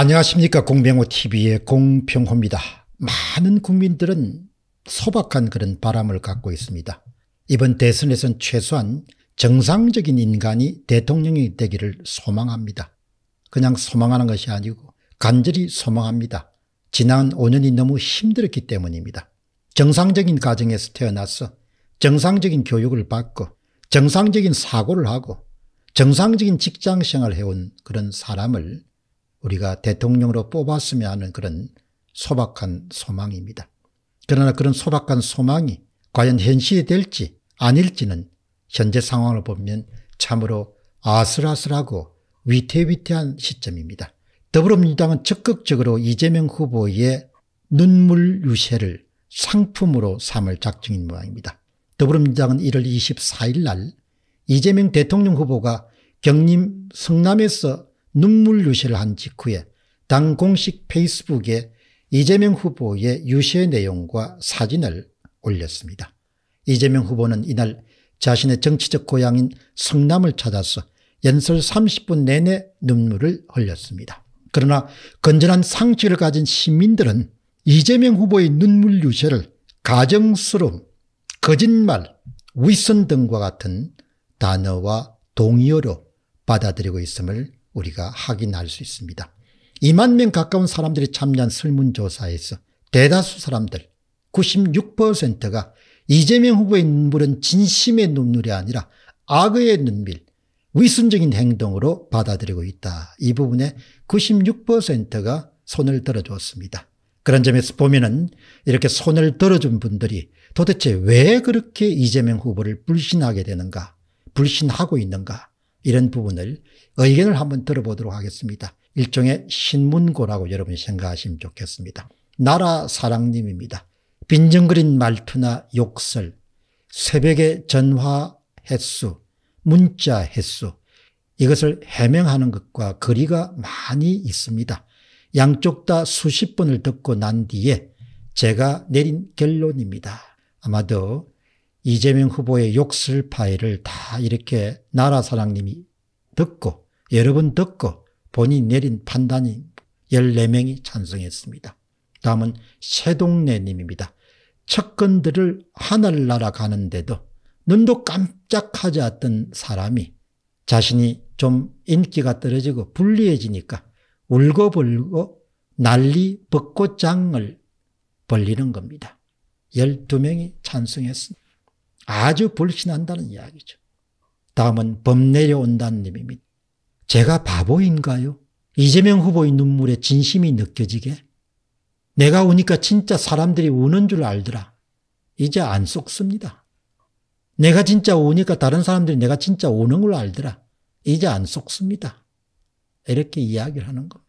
안녕하십니까 공병호TV의 공병호입니다. 많은 국민들은 소박한 그런 바람을 갖고 있습니다. 이번 대선에선 최소한 정상적인 인간이 대통령이 되기를 소망합니다. 그냥 소망하는 것이 아니고 간절히 소망합니다. 지난 5년이 너무 힘들었기 때문입니다. 정상적인 가정에서 태어나서 정상적인 교육을 받고 정상적인 사고를 하고 정상적인 직장생활 을 해온 그런 사람을 우리가 대통령으로 뽑았으면 하는 그런 소박한 소망입니다. 그러나 그런 소박한 소망이 과연 현실이 될지 아닐지는 현재 상황을 보면 참으로 아슬아슬하고 위태위태한 시점입니다. 더불어민주당은 적극적으로 이재명 후보의 눈물 유세를 상품으로 삼을 작정인 모양입니다. 더불어민주당은 1월 24일 날 이재명 대통령 후보가 경림 성남에서 눈물 유시를 한 직후에 당 공식 페이스북에 이재명 후보의 유시의 내용과 사진을 올렸습니다. 이재명 후보는 이날 자신의 정치적 고향인 성남을 찾아서 연설 30분 내내 눈물을 흘렸습니다. 그러나 건전한 상식을 가진 시민들은 이재명 후보의 눈물 유세를 가정스러움, 거짓말, 위선 등과 같은 단어와 동의어로 받아들이고 있음을 우리가 확인할 수 있습니다. 2만 명 가까운 사람들이 참여한 설문조사에서 대다수 사람들 96%가 이재명 후보의 눈물은 진심의 눈물이 아니라 악의 눈밀, 위순적인 행동으로 받아들이고 있다. 이 부분에 96%가 손을 들어주었습니다. 그런 점에서 보면은 이렇게 손을 들어준 분들이 도대체 왜 그렇게 이재명 후보를 불신하게 되는가, 불신하고 있는가, 이런 부분을 의견을 한번 들어보도록 하겠습니다. 일종의 신문고라고 여러분이 생각하시면 좋겠습니다. 나라 사랑님입니다. 빈정거린 말투나 욕설, 새벽의 전화 횟수, 문자 횟수 이것을 해명하는 것과 거리가 많이 있습니다. 양쪽 다 수십 번을 듣고 난 뒤에 제가 내린 결론입니다. 아마도 이재명 후보의 욕설 파일을 다 이렇게 나라 사랑님이 듣고 여러 번 듣고 본인 내린 판단이 14명이 찬성했습니다. 다음은 새동네님입니다. 척건들을 하늘 날아가는데도 눈도 깜짝하지 않던 사람이 자신이 좀 인기가 떨어지고 불리해지니까 울고불고 난리 벚꽃장을 벌리는 겁니다. 12명이 찬성했습니다. 아주 불신한다는 이야기죠. 다음은 범내려온다님입니다. 제가 바보인가요? 이재명 후보의 눈물에 진심이 느껴지게? 내가 우니까 진짜 사람들이 우는 줄 알더라. 이제 안 쏙습니다. 내가 진짜 우니까 다른 사람들이 내가 진짜 우는 걸 알더라. 이제 안 쏙습니다. 이렇게 이야기를 하는 겁니다.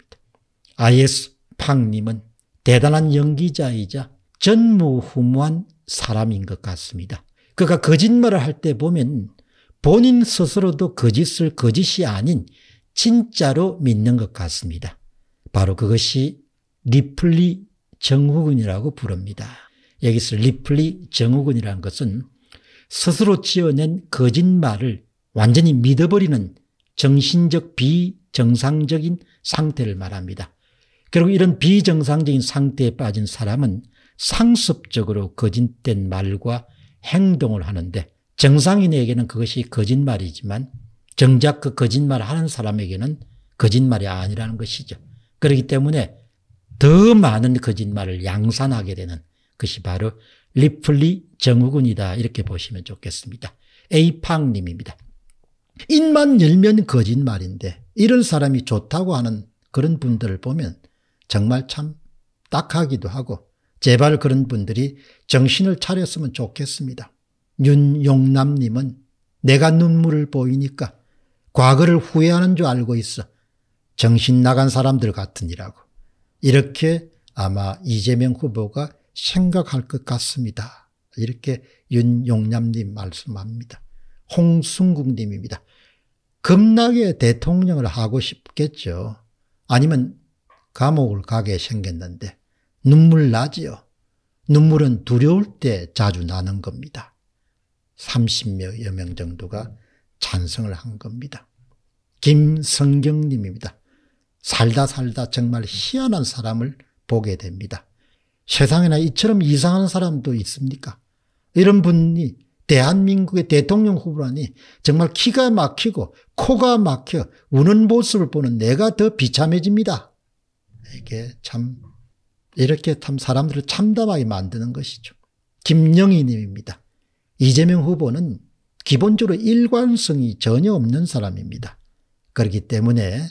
IS 팡님은 대단한 연기자이자 전무후무한 사람인 것 같습니다. 그가 거짓말을 할 때 보면 본인 스스로도 거짓을 거짓이 아닌 진짜로 믿는 것 같습니다. 바로 그것이 리플리 정후군이라고 부릅니다. 여기서 리플리 정후군이라는 것은 스스로 지어낸 거짓말을 완전히 믿어버리는 정신적 비정상적인 상태를 말합니다. 결국 이런 비정상적인 상태에 빠진 사람은 상습적으로 거짓된 말과 행동을 하는데 정상인에게는 그것이 거짓말이지만 정작 그 거짓말 을 하는 사람에게는 거짓말이 아니라는 것이죠. 그렇기 때문에 더 많은 거짓말을 양산하게 되는 것이 바로 리플리 정우군이다 이렇게 보시면 좋겠습니다. 에이팡님입니다. 입만 열면 거짓말인데 이런 사람이 좋다고 하는 그런 분들을 보면 정말 참 딱하기도 하고 제발 그런 분들이 정신을 차렸으면 좋겠습니다. 윤용남님은 내가 눈물을 보이니까 과거를 후회하는 줄 알고 있어. 정신 나간 사람들 같으니라고. 이렇게 아마 이재명 후보가 생각할 것 같습니다. 이렇게 윤용남님 말씀합니다. 홍순국님입니다. 급나게 대통령을 하고 싶겠죠. 아니면 감옥을 가게 생겼는데 눈물 나지요. 눈물은 두려울 때 자주 나는 겁니다. 30여여 명 정도가 찬성을 한 겁니다. 김성경님입니다. 살다 살다 정말 희한한 사람을 보게 됩니다. 세상에나 이처럼 이상한 사람도 있습니까? 이런 분이 대한민국의 대통령 후보라니 정말 키가 막히고 코가 막혀 우는 모습을 보는 내가 더 비참해집니다. 이게 참 이렇게 참 사람들을 참담하게 만드는 것이죠. 김영희 님입니다. 이재명 후보는 기본적으로 일관성이 전혀 없는 사람입니다. 그렇기 때문에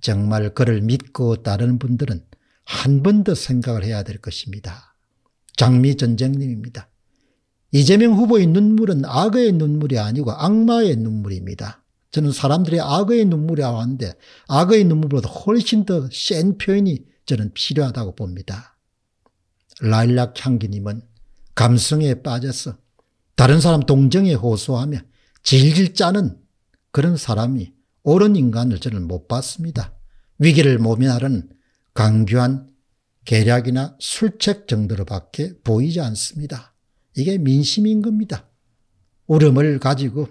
정말 그를 믿고 따르는 분들은 한 번 더 생각을 해야 될 것입니다. 장미전쟁님입니다. 이재명 후보의 눈물은 악의 눈물이 아니고 악마의 눈물입니다. 저는 사람들이 악의 눈물이라고 하는데 악의 눈물보다 훨씬 더 센 표현이 저는 필요하다고 봅니다. 라일락 향기님은 감성에 빠져서 다른 사람 동정에 호소하며 질질 짜는 그런 사람이 옳은 인간을 저는 못 봤습니다. 위기를 모면하는 강교한 계략이나 술책 정도로밖에 보이지 않습니다. 이게 민심인 겁니다. 울음을 가지고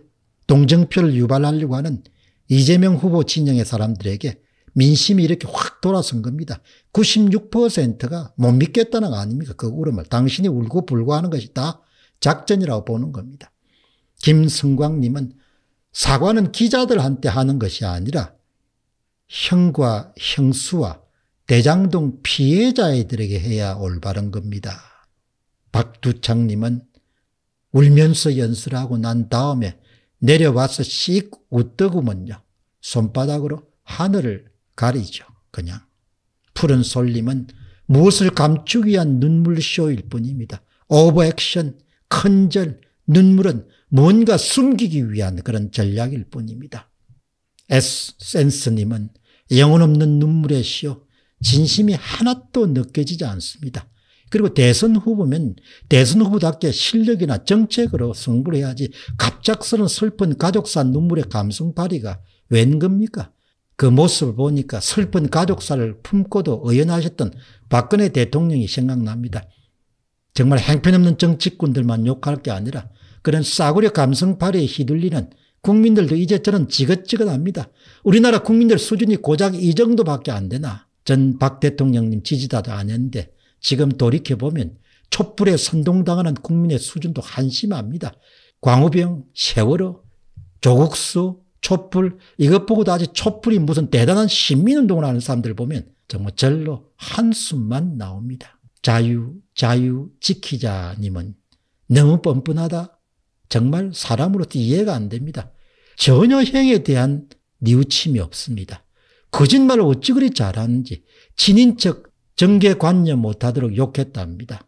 동정표를 유발하려고 하는 이재명 후보 진영의 사람들에게 민심이 이렇게 확 돌아선 겁니다. 96%가 못 믿겠다는 거 아닙니까? 그 울음을. 당신이 울고 불고하는 것이 다 작전이라고 보는 겁니다. 김승광님은 사과는 기자들한테 하는 것이 아니라 형과 형수와 대장동 피해자들에게 해야 올바른 겁니다. 박두창님은 울면서 연설하고 난 다음에 내려와서 씩 웃더구먼요. 손바닥으로 하늘을 가리죠. 그냥. 푸른 솔림은 무엇을 감추기 위한 눈물쇼일 뿐입니다. 오버액션, 큰절, 눈물은 뭔가 숨기기 위한 그런 전략일 뿐입니다. S 센스님은 영혼 없는 눈물의 시 진심이 하나도 느껴지지 않습니다. 그리고 대선 후보면 대선 후보답게 실력이나 정책으로 승부를 해야지 갑작스런 슬픈 가족사 눈물의 감성 발휘가 웬 겁니까? 그 모습을 보니까 슬픈 가족사를 품고도 의연하셨던 박근혜 대통령이 생각납니다. 정말 행편없는 정치꾼들만 욕할 게 아니라 그런 싸구려 감성팔에 휘둘리는 국민들도 이제 저는 지긋지긋합니다. 우리나라 국민들 수준이 고작 이 정도밖에 안 되나. 전 박 대통령님 지지자도 아닌데 지금 돌이켜보면 촛불에 선동당하는 국민의 수준도 한심합니다. 광우병, 세월호, 조국수, 촛불 이것 보고도 아직 촛불이 무슨 대단한 시민운동을 하는 사람들 보면 정말 절로 한숨만 나옵니다. 자유 자유 지키자님은 너무 뻔뻔하다. 정말 사람으로서 이해가 안 됩니다. 전혀 행에 대한 뉘우침이 없습니다. 거짓말을 어찌 그리 잘하는지 친인척 정계관념 못하도록 욕했답니다.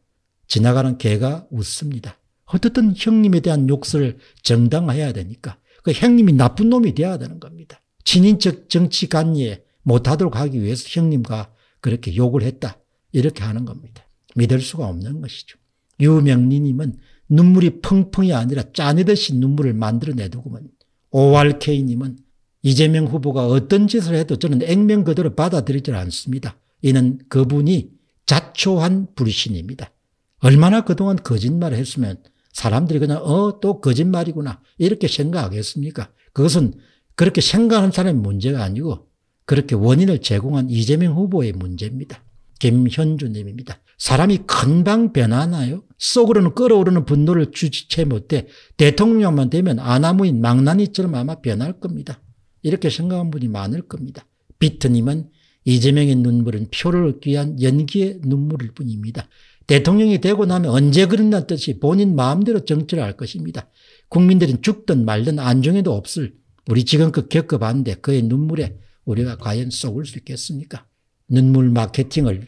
지나가는 개가 웃습니다. 어떻든 형님에 대한 욕설 을 정당화해야 되니까 그 형님이 나쁜 놈이 돼야 되는 겁니다. 친인척 정치 간예 못하도록 하기 위해서 형님과 그렇게 욕을 했다. 이렇게 하는 겁니다. 믿을 수가 없는 것이죠. 유명리님은 눈물이 펑펑이 아니라 짜내듯이 눈물을 만들어내더구먼. ORK님은 이재명 후보가 어떤 짓을 해도 저는 액면 그대로 받아들이질 않습니다. 이는 그분이 자초한 불신입니다. 얼마나 그동안 거짓말을 했으면 사람들이 그냥 어 또 거짓말이구나 이렇게 생각하겠습니까? 그것은 그렇게 생각하는 사람의 문제가 아니고 그렇게 원인을 제공한 이재명 후보의 문제입니다. 김현주님입니다. 사람이 금방 변하나요? 속으로는 끓어오르는 분노를 주지체 못해 대통령만 되면 아나무인 망나니처럼 아마 변할 겁니다. 이렇게 생각한 분이 많을 겁니다. 비트님은 이재명의 눈물은 표를 얻기 위한 연기의 눈물일 뿐입니다. 대통령이 되고 나면 언제 그런다는 이 본인 마음대로 정치를 할 것입니다. 국민들은 죽든 말든 안중에도 없을 우리 지금껏 겪어봤는데 그의 눈물에 우리가 과연 속을 수 있겠습니까? 눈물 마케팅을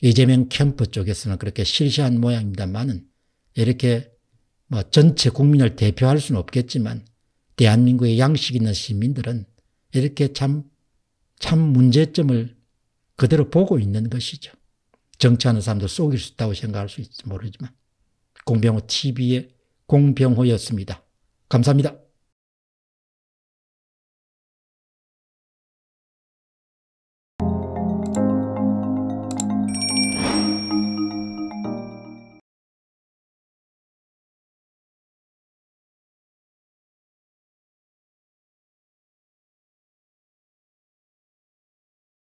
이재명 캠프 쪽에서는 그렇게 실시한 모양입니다만은 이렇게 뭐 전체 국민을 대표할 수는 없겠지만 대한민국의 양식 있는 시민들은 이렇게 참참 문제점을 그대로 보고 있는 것이죠. 정치하는 사람도 속일 수 있다고 생각할 수 있을지 모르지만. 공병호 TV의 공병호였습니다. 감사합니다.